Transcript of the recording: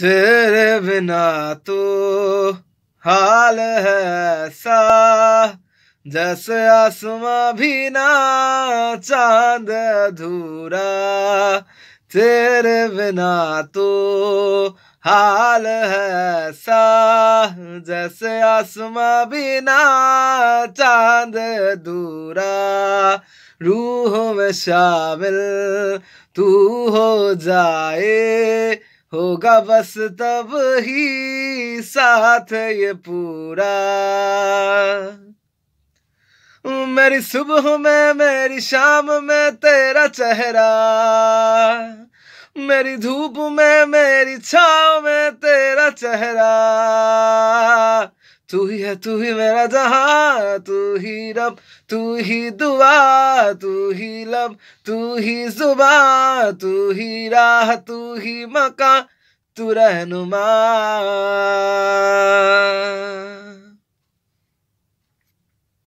तेरे बिना तो हाल है सा जैसे आसमां भी ना चांद अधूरा तेरे बिना तो हाल है सा जैसे आसमां भी ना चांद अधूरा रूह में शामिल तू हो जाए होगा बस तब ही साथ ये पूरा मेरी सुबह में मेरी शाम में तेरा चेहरा मेरी धूप में मेरी छाव में तेरा चेहरा तू ही है तू ही मेरा जहा तू ही रब तू ही दुआ तू ही लब तू ही जुबा तू ही राह तू ही मका तू रहनुमा